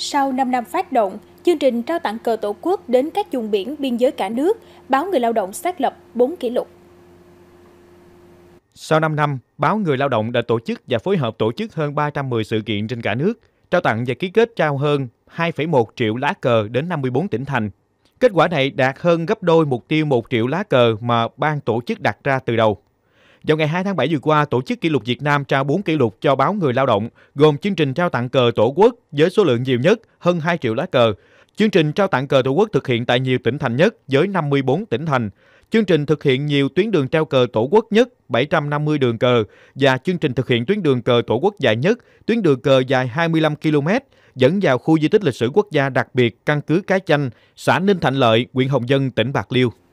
Sau 5 năm phát động, chương trình trao tặng cờ Tổ quốc đến các vùng biển biên giới cả nước, báo Người Lao động xác lập 4 kỷ lục. Sau 5 năm, báo Người Lao động đã tổ chức và phối hợp tổ chức hơn 310 sự kiện trên cả nước, trao tặng và ký kết trao hơn 2,1 triệu lá cờ đến 54 tỉnh thành. Kết quả này đạt hơn gấp đôi mục tiêu 1 triệu lá cờ mà ban tổ chức đặt ra từ đầu. Vào ngày 2 tháng 7 vừa qua, Tổ chức Kỷ lục Việt Nam trao 4 kỷ lục cho báo Người Lao động, gồm chương trình trao tặng cờ Tổ quốc với số lượng nhiều nhất, hơn 2 triệu lá cờ. Chương trình trao tặng cờ Tổ quốc thực hiện tại nhiều tỉnh thành nhất với 54 tỉnh thành. Chương trình thực hiện nhiều tuyến đường treo cờ Tổ quốc nhất 750 đường cờ và chương trình thực hiện tuyến đường cờ Tổ quốc dài nhất, tuyến đường cờ dài 25 km dẫn vào khu di tích lịch sử quốc gia đặc biệt căn cứ Cái Chanh, xã Ninh Thạnh Lợi, huyện Hồng Dân, tỉnh Bạc Liêu.